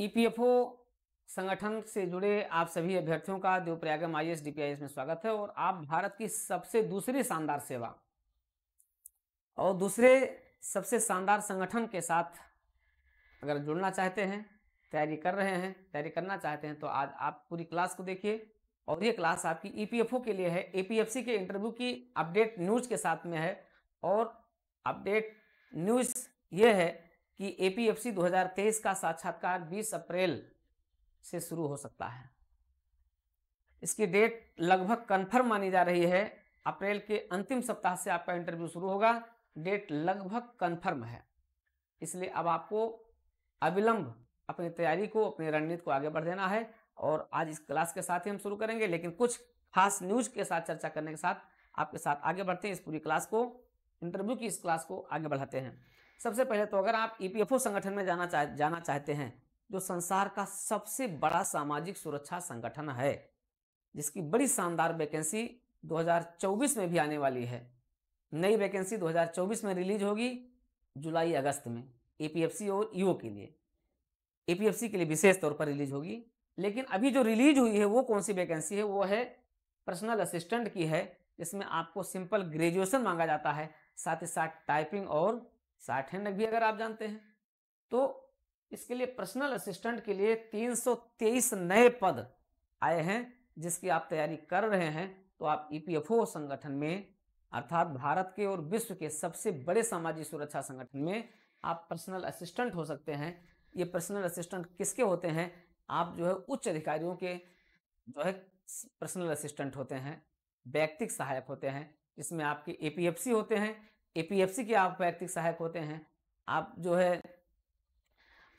EPFO संगठन से जुड़े आप सभी अभ्यर्थियों का प्रयागम आई एस डीपीआईएस में स्वागत है और आप भारत की सबसे दूसरी शानदार सेवा और दूसरे सबसे शानदार संगठन के साथ अगर जुड़ना चाहते हैं तैयारी कर रहे हैं तैयारी करना चाहते हैं तो आज आप पूरी क्लास को देखिए और ये क्लास आपकी ईपीएफओ के लिए है एपीएफसी के इंटरव्यू की अपडेट न्यूज के साथ में है और अपडेट न्यूज ये है कि एपीएफसी 2023 का साक्षात्कार 20 अप्रैल से शुरू हो सकता है इसकी डेट लगभग कन्फर्म मानी जा रही है अप्रैल के अंतिम सप्ताह से आपका इंटरव्यू शुरू होगा डेट लगभग कन्फर्म है इसलिए अब आपको अविलंब अपनी तैयारी को अपनी रणनीति को आगे बढ़ देना है और आज इस क्लास के साथ ही हम शुरू करेंगे लेकिन कुछ खास न्यूज के साथ चर्चा करने के साथ आपके साथ आगे बढ़ते हैं इस पूरी क्लास को इंटरव्यू की इस क्लास को आगे बढ़ाते हैं सबसे पहले तो अगर आप ईपीएफओ e संगठन में जाना चाह जाना चाहते हैं जो संसार का सबसे बड़ा सामाजिक सुरक्षा संगठन है जिसकी बड़ी शानदार वैकेंसी 2024 में भी आने वाली है नई वैकेंसी 2024 में रिलीज होगी जुलाई अगस्त में ए e और ईओ e के लिए ए के लिए विशेष तौर पर रिलीज होगी लेकिन अभी जो रिलीज हुई है वो कौन सी वैकेंसी है वो है पर्सनल असिस्टेंट की है जिसमें आपको सिंपल ग्रेजुएशन मांगा जाता है साथ ही साथ टाइपिंग और साठ हैंड भी अगर आप जानते हैं तो इसके लिए पर्सनल असिस्टेंट के लिए 323 नए पद आए हैं जिसकी आप तैयारी कर रहे हैं तो आप ईपीएफओ e संगठन में अर्थात भारत के और विश्व के सबसे बड़े सामाजिक सुरक्षा संगठन में आप पर्सनल असिस्टेंट हो सकते हैं ये पर्सनल असिस्टेंट किसके होते हैं आप जो है उच्च अधिकारियों के जो है पर्सनल असिस्टेंट होते हैं व्यक्तिक सहायक होते हैं जिसमें आपके ए होते हैं एपीएफसी के आप वैयक्तिक सहायक होते हैं आप जो है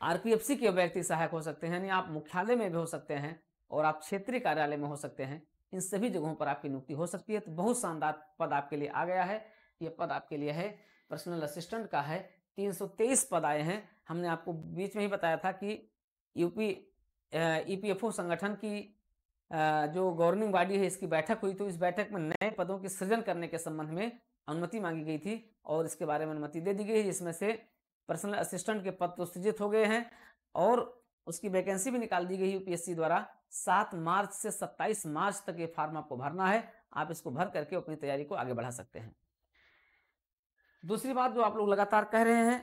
आरपीएफसी के व्यक्ति सहायक हो सकते हैं यानी आप मुख्यालय में भी हो सकते हैं और आप क्षेत्रीय कार्यालय में हो सकते हैं इन सभी जगहों पर आपकी नियुक्ति हो सकती है तो बहुत शानदार पद आपके लिए आ गया है ये पद आपके लिए है पर्सनल असिस्टेंट का है 323 पद आए हैं हमने आपको बीच में ही बताया था कि यूपी ईपीएफओ e संगठन की जो गवर्निंग बॉडी है इसकी बैठक हुई तो इस बैठक में नए पदों के सृजन करने के संबंध में अनुमति मांगी गई थी और इसके बारे में अनुमति दे दी गई है जिसमें से पर्सनल असिस्टेंट के पद तो सृजित हो गए हैं और उसकी वैकेंसी भी निकाल दी गई यूपीएससी द्वारा सात मार्च से सत्ताईस मार्च तक ये फार्म आपको भरना है आप इसको भर करके अपनी तैयारी को आगे बढ़ा सकते हैं दूसरी बात जो आप लोग लगातार कह रहे हैं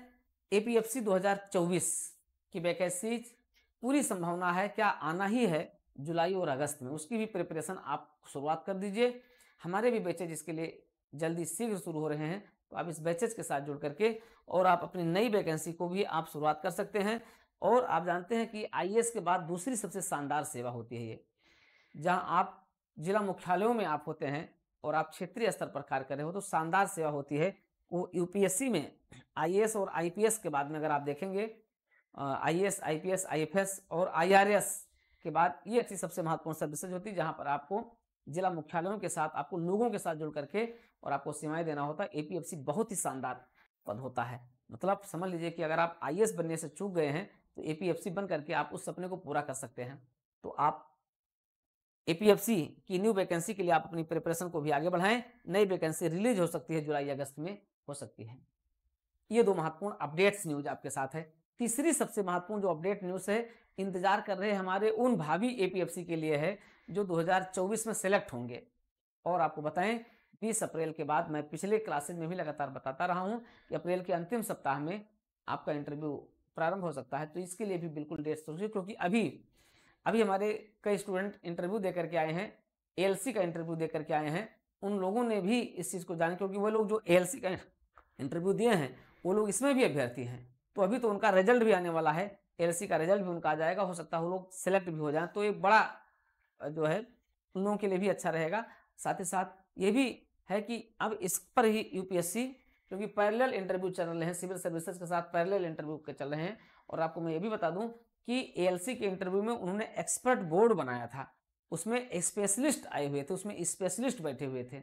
एपीएफसी 2024 की वैकेंसी पूरी संभावना है क्या आना ही है जुलाई और अगस्त में उसकी भी प्रिपरेशन आप शुरुआत कर दीजिए हमारे भी बेचे जिसके लिए जल्दी शीघ्र शुरू हो रहे हैं तो आप इस बैचेज के साथ जुड़ करके और आप अपनी नई वैकेंसी को भी आप शुरुआत कर सकते हैं और आप जानते हैं कि आई के बाद दूसरी सबसे शानदार सेवा होती है ये जहाँ आप जिला मुख्यालयों में आप होते हैं और आप क्षेत्रीय स्तर पर कार्य कर रहे हो तो शानदार सेवा होती है वो यूपीएससी में आई और आई के बाद में अगर आप देखेंगे आई आईपीएस आईएफएस और आई के बाद ये ऐसी सबसे महत्वपूर्ण सर्विसेज होती है जहाँ पर आपको जिला मुख्यालयों के साथ आपको लोगों के साथ जुड़ करके और आपको सेवाएं देना होता है एपीएफसी बहुत ही शानदार पद होता है मतलब समझ लीजिए कि अगर आप आई बनने से चूक गए हैं तो एपीएफसी बन करके आप उस सपने को पूरा कर सकते हैं तो आप एपीएफसी की न्यू वैकेंसी के लिए आप अपनी प्रिपरेशन को भी आगे बढ़ाएं नई वैकेंसी रिलीज हो सकती है जुलाई अगस्त में हो सकती है ये दो महत्वपूर्ण अपडेट्स न्यूज आपके साथ है तीसरी सबसे महत्वपूर्ण जो अपडेट न्यूज है इंतजार कर रहे हमारे उन भावी ए के लिए है जो 2024 में सेलेक्ट होंगे और आपको बताएं 20 अप्रैल के बाद मैं पिछले क्लासेज में भी लगातार बताता रहा हूं कि अप्रैल के अंतिम सप्ताह में आपका इंटरव्यू प्रारंभ हो सकता है तो इसके लिए भी बिल्कुल डेट सोचिए क्योंकि अभी अभी हमारे कई स्टूडेंट इंटरव्यू दे करके आए हैं एलसी का इंटरव्यू दे करके आए हैं उन लोगों ने भी इस चीज़ को जाना क्योंकि वो लोग जो एलसी का इंटरव्यू दिए हैं वो लोग इसमें भी अभ्यर्थी हैं तो अभी तो उनका रिजल्ट भी आने वाला है एलसी का रिजल्ट भी उनका आ जाएगा हो सकता है वो लोग सेलेक्ट भी हो जाए तो ये बड़ा जो है उन लोगों के लिए भी अच्छा रहेगा साथ ही साथ ये भी है कि अब इस पर ही यूपीएससी क्योंकि पैरेलल इंटरव्यू चल रहे हैं सिविल सर्विसेज के साथ पैरेलल इंटरव्यू के चल रहे हैं और आपको मैं ये भी बता दूं कि एएलसी के इंटरव्यू में उन्होंने एक्सपर्ट बोर्ड बनाया था उसमें स्पेशलिस्ट आए हुए थे उसमें स्पेशलिस्ट बैठे हुए थे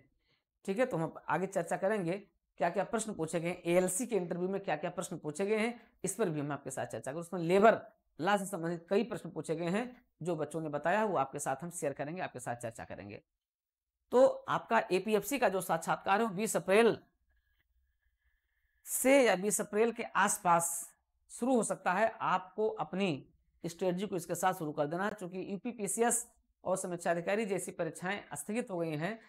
ठीक है तो हम आगे चर्चा करेंगे क्या क्या प्रश्न पूछे गए एएलसी के इंटरव्यू में क्या क्या प्रश्न पूछे गए हैं इस पर भी हम आपके साथ चर्चा करें उसमें लेबर ला से संबंधित कई प्रश्न पूछे गए हैं जो बच्चों ने बताया वो आपके साथ हम शेयर करेंगे आपके साथ चर्चा करेंगे तो आपका एपीएफसी का जो साक्षात्कार है बीस अप्रैल से या बीस अप्रैल के आसपास शुरू हो सकता है आपको अपनी स्ट्रेटजी को इसके साथ शुरू कर देना है चूंकि यूपीपीसीएस और समीक्षा अधिकारी जैसी परीक्षाएं स्थगित हो गई हैं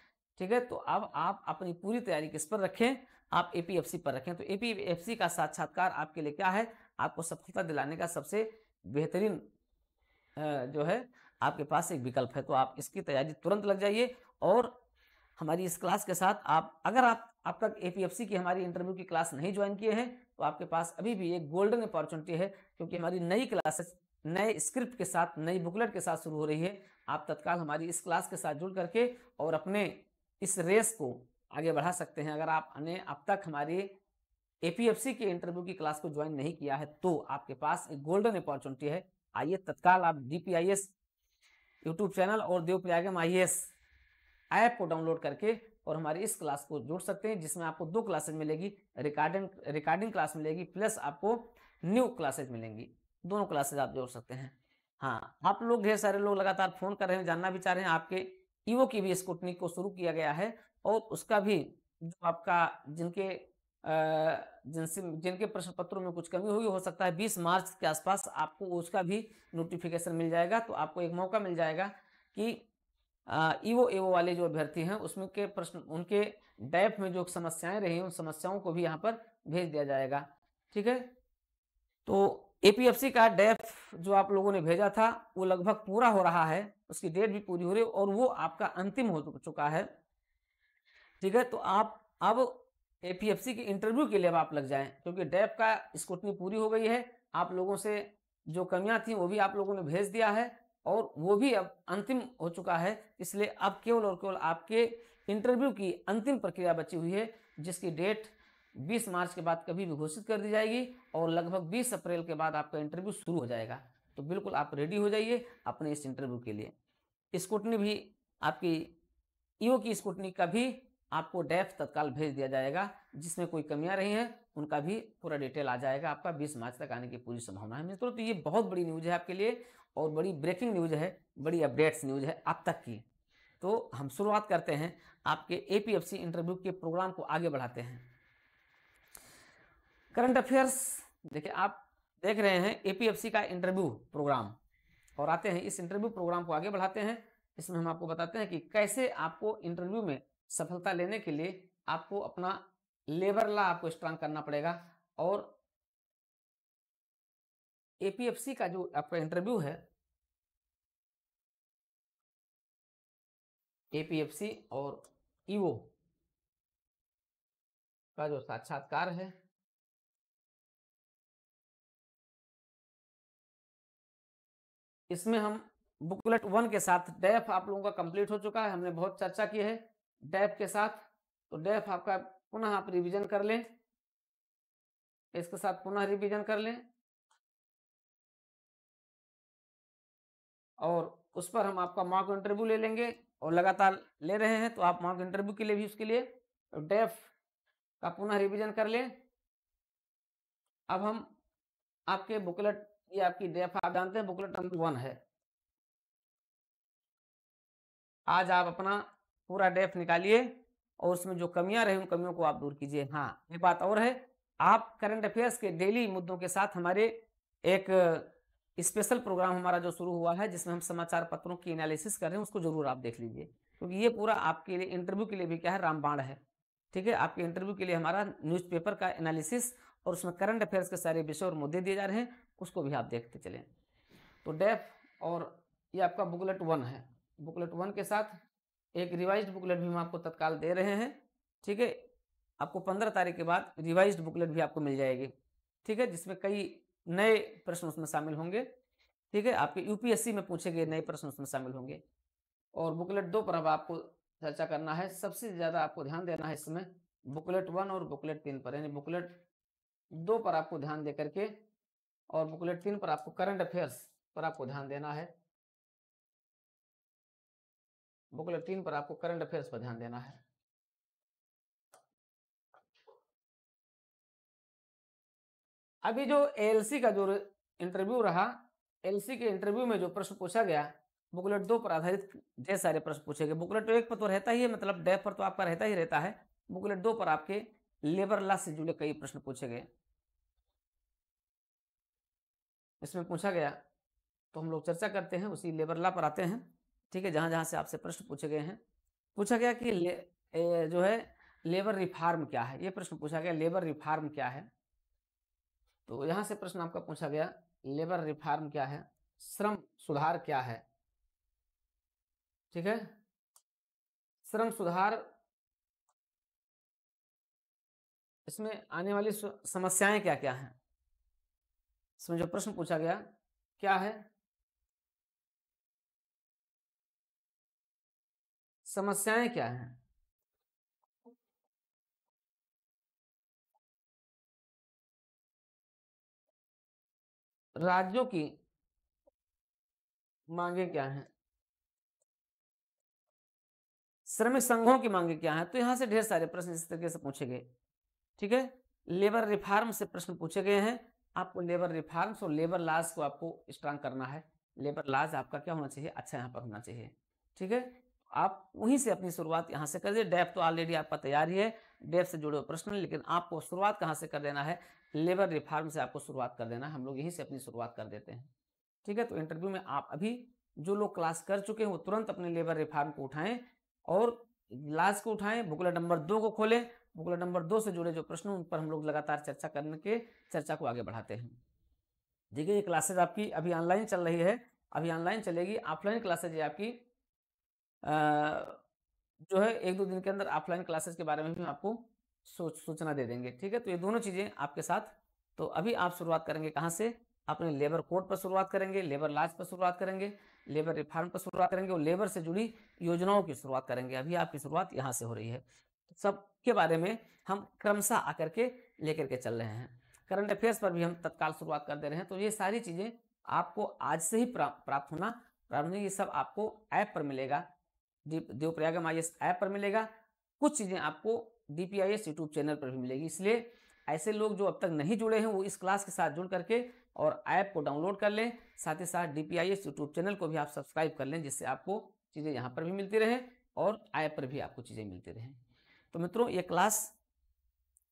ठीक है तो अब आप अपनी पूरी तैयारी किस पर रखें आप एपीएफसी पर रखें तो एपीएफसी का साक्षात्कार आपके लिए क्या है आपको सफलता दिलाने का सबसे बेहतरीन जो है आपके पास एक विकल्प है तो आप इसकी तैयारी तुरंत लग जाइए और हमारी इस क्लास के साथ आप अगर आप अब तक सी की हमारी इंटरव्यू की क्लास नहीं ज्वाइन किए हैं तो आपके पास अभी भी एक गोल्डन अपॉर्चुनिटी है क्योंकि हमारी नई क्लासेस नए स्क्रिप्ट के साथ नई बुकलेट के साथ शुरू हो रही है आप तत्काल हमारी इस क्लास के साथ जुड़ करके और अपने इस रेस को आगे बढ़ा सकते हैं अगर आपने अब तक हमारे एपीएफसी के इंटरव्यू की क्लास को ज्वाइन नहीं किया है तो आपके पास एक गोल्डन अपॉर्चुनिटी है आइए तत्काल आप डीपीआईएस यूट्यूब चैनल और देव प्रयागम आई ऐप को डाउनलोड करके और हमारी इस क्लास को जोड़ सकते हैं जिसमें आपको दो क्लासेज मिलेगी रिकॉर्डिंग रिकॉर्डिंग क्लास मिलेगी प्लस आपको न्यू क्लासेज मिलेंगी दोनों क्लासेज आप जोड़ सकते हैं हाँ आप लोग ढेर सारे लोग लगातार फोन कर रहे हैं जानना भी चाह रहे हैं आपके ईवो की भी स्कूटनी को शुरू किया गया है और उसका भी जो आपका जिनके जिनसे जिनके प्रश्न पत्रों में कुछ कमी हुई हो सकता है 20 मार्च के आसपास आपको उसका भी नोटिफिकेशन मिल जाएगा तो आपको एक मौका मिल जाएगा कि ईवो एवो वाले जो अभ्यर्थी हैं उसमें के प्रश्न उनके डैप में जो समस्याएं रही उन समस्याओं को भी यहाँ पर भेज दिया जाएगा ठीक है तो एपीएफसी का डेफ जो आप लोगों ने भेजा था वो लगभग पूरा हो रहा है उसकी डेट भी पूरी हो रही है और वो आपका अंतिम हो चुका है ठीक है तो आप अब एपीएफसी के इंटरव्यू के लिए आप लग जाएं क्योंकि डेफ का स्कूटनी पूरी हो गई है आप लोगों से जो कमियां थी वो भी आप लोगों ने भेज दिया है और वो भी अब अंतिम हो चुका है इसलिए अब केवल और केवल आपके इंटरव्यू की अंतिम प्रक्रिया बची हुई है जिसकी डेट 20 मार्च के बाद कभी भी घोषित कर दी जाएगी और लगभग 20 अप्रैल के बाद आपका इंटरव्यू शुरू हो जाएगा तो बिल्कुल आप रेडी हो जाइए अपने इस इंटरव्यू के लिए स्कूटनी भी आपकी ईओ की स्कूटनी का भी आपको डेफ तत्काल भेज दिया जाएगा जिसमें कोई कमियां रही हैं उनका भी पूरा डिटेल आ जाएगा आपका 20 मार्च तक आने की पूरी संभावना है मित्रों तो ये बहुत बड़ी न्यूज़ है आपके लिए और बड़ी ब्रेकिंग न्यूज़ है बड़ी अपडेट्स न्यूज़ है आप तक की तो हम शुरुआत करते हैं आपके ए इंटरव्यू के प्रोग्राम को आगे बढ़ाते हैं करंट अफेयर्स देखिए आप देख रहे हैं एपीएफसी का इंटरव्यू प्रोग्राम और आते हैं इस इंटरव्यू प्रोग्राम को आगे बढ़ाते हैं इसमें हम आपको बताते हैं कि कैसे आपको इंटरव्यू में सफलता लेने के लिए आपको अपना लेबर ला आपको स्ट्रांग करना पड़ेगा और एपीएफसी का जो आपका इंटरव्यू है एपीएफसी और ईओ e का जो साक्षात्कार है इसमें हम बुकलेट वन के साथ डेफ आप लोगों का कंप्लीट हो चुका है हमने बहुत चर्चा की है डेफ के साथ तो डेफ आपका पुनः आप रिवीजन कर लें इसके साथ पुनः रिवीजन कर लें और उस पर हम आपका मॉक इंटरव्यू ले लेंगे और लगातार ले रहे हैं तो आप मॉक इंटरव्यू के लिए भी उसके लिए तो डेफ का पुनः रिवीजन कर लें अब हम आपके बुकलेट ये आपकी डेफ आप जानते हैं बुकलेट नंबर वन है आज आप अपना पूरा डेफ निकालिए और उसमें जो कमियां रहे उन कमियों को आप दूर कीजिए हाँ एक बात और है आप करंट अफेयर्स के डेली मुद्दों के साथ हमारे एक स्पेशल प्रोग्राम हमारा जो शुरू हुआ है जिसमें हम समाचार पत्रों की एनालिसिस कर रहे हैं उसको जरूर आप देख लीजिए क्योंकि ये पूरा आपके लिए इंटरव्यू के लिए भी क्या है रामबाण है ठीक है आपके इंटरव्यू के लिए हमारा न्यूज़पेपर का एनालिसिस और उसमें करंट अफेयर्स के सारे विषय और मुद्दे दिए जा रहे हैं उसको भी आप देखते चलें तो डेफ और ये आपका बुकलेट वन है बुकलेट वन के साथ एक रिवाइज बुकलेट भी हम आपको तत्काल दे रहे हैं ठीक है आपको पंद्रह तारीख के बाद रिवाइज बुकलेट भी आपको मिल जाएगी ठीक है जिसमें कई नए प्रश्न उसमें शामिल होंगे ठीक है आपके यूपीएससी में पूछे गए नए प्रश्न उसमें शामिल होंगे और बुकलेट दो पर अब आपको चर्चा करना है सबसे ज़्यादा आपको ध्यान देना है इसमें बुकलेट वन और बुकलेट तीन पर यानी बुकलेट दो पर आपको ध्यान दे करके और बुकलेट तीन पर आपको करंट अफेयर्स पर आपको ध्यान देना है बुकलेट तीन पर आपको करंट अफेयर्स पर ध्यान देना है अभी जो एलसी का जो इंटरव्यू रहा एलसी के इंटरव्यू में जो प्रश्न पूछा गया बुकलेट दो पर आधारित ढेर सारे प्रश्न पूछे गए बुकलेट एक पर तो रहता ही है मतलब डेफ पर तो आपका रहता ही रहता है बुकलेट दो पर आपके लेबर लॉ से जुड़े कई प्रश्न पूछे गए इसमें पूछा गया तो हम लोग चर्चा करते हैं उसी लेबर ला पर आते हैं ठीक है जहाँ जहाँ से आपसे प्रश्न पूछे गए हैं पूछा गया कि ले, ए, जो है लेबर रिफार्म क्या है ये प्रश्न पूछा गया लेबर रिफार्म क्या है तो यहाँ से प्रश्न आपका पूछा गया लेबर रिफार्म क्या है श्रम सुधार क्या है ठीक है श्रम सुधार इसमें आने वाली समस्याएं क्या क्या हैं इसमें जो प्रश्न पूछा गया क्या है समस्याएं क्या हैं राज्यों की मांगे क्या हैं श्रमिक संघों की मांगे क्या हैं तो यहां से ढेर सारे प्रश्न इस तरीके से पूछे गए ठीक है लेबर रिफॉर्म से प्रश्न पूछे गए हैं आपको लेबर रिफॉर्म्स और लेबर लाज को आपको स्ट्रांग करना है लेबर लाज आपका क्या होना चाहिए अच्छा यहाँ पर होना चाहिए ठीक है आप वहीं से अपनी शुरुआत यहाँ से कर दीजिए डेफ तो ऑलरेडी आपका तैयार ही है डेफ से जुड़े हुए प्रश्न लेकिन आपको शुरुआत कहाँ से कर देना है लेबर रिफॉर्म से आपको शुरुआत कर देना है हम लोग यहीं से अपनी शुरुआत कर देते हैं ठीक है तो इंटरव्यू में आप अभी जो लोग क्लास कर चुके हैं वो तुरंत अपने लेबर रिफॉर्म को उठाएं और लास्ट को उठाएं बुकलेट नंबर दो को खोलें भूगोल नंबर दो से जुड़े जो प्रश्न उन पर हम लोग लगातार चर्चा करने के चर्चा को आगे बढ़ाते हैं देखिए ये क्लासेज आपकी अभी ऑनलाइन चल रही है अभी ऑनलाइन चलेगी ऑफलाइन क्लासेज ये आपकी जो है एक दो दिन के अंदर ऑफलाइन क्लासेज के बारे में भी आपको सोच सूचना दे देंगे ठीक है तो ये दोनों चीज़ें आपके साथ तो अभी आप शुरुआत करेंगे कहाँ से अपने लेबर कोड पर शुरुआत करेंगे लेबर लाज पर शुरुआत करेंगे लेबर रिफॉर्म पर शुरुआत करेंगे और लेबर से जुड़ी योजनाओं की शुरुआत करेंगे अभी आपकी शुरुआत यहाँ से हो रही है सब के बारे में हम क्रमशः आकर के लेकर के चल रहे हैं करंट अफेयर्स पर भी हम तत्काल शुरुआत कर दे रहे हैं तो ये सारी चीजें आपको आज से ही प्राप्त होना प्रारंभ ये सब आपको ऐप पर मिलेगा देवप्रयाग एम ऐप पर मिलेगा कुछ चीजें आपको डी पी यूट्यूब चैनल पर भी मिलेगी इसलिए ऐसे लोग जो अब तक नहीं जुड़े हैं वो इस क्लास के साथ जुड़ करके और ऐप को डाउनलोड कर लें साथ ही साथ डी पी यूट्यूब चैनल को भी आप सब्सक्राइब कर लें जिससे आपको चीज़ें यहाँ पर भी मिलती रहें और ऐप पर भी आपको चीज़ें मिलती रहें तो मित्रों ये क्लास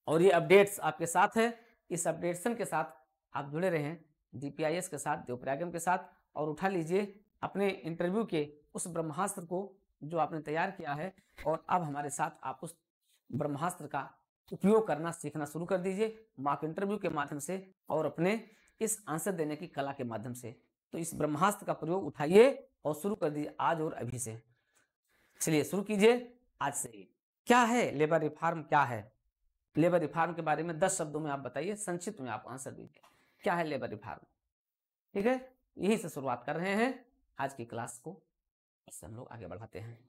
और ये अपडेट्स आपके साथ है इस अपडेट्सन के साथ आप जुड़े रहें डी के साथ देवप्रयागम के साथ और उठा लीजिए अपने इंटरव्यू के उस ब्रह्मास्त्र को जो आपने तैयार किया है और अब हमारे साथ आप उस ब्रह्मास्त्र का उपयोग करना सीखना शुरू कर दीजिए माफ इंटरव्यू के माध्यम से और अपने इस आंसर देने की कला के माध्यम से तो इस ब्रह्मास्त्र का प्रयोग उठाइए और शुरू कर दीजिए आज और अभी से चलिए शुरू कीजिए आज से ही क्या है लेबर रिफॉर्म क्या है लेबर रिफॉर्म के बारे में दस शब्दों में आप बताइए संक्षिप्त में आप आंसर दीजिए क्या है लेबर रिफॉर्म ठीक है यही से शुरुआत कर रहे हैं आज की क्लास को इससे हम लोग आगे बढ़ाते हैं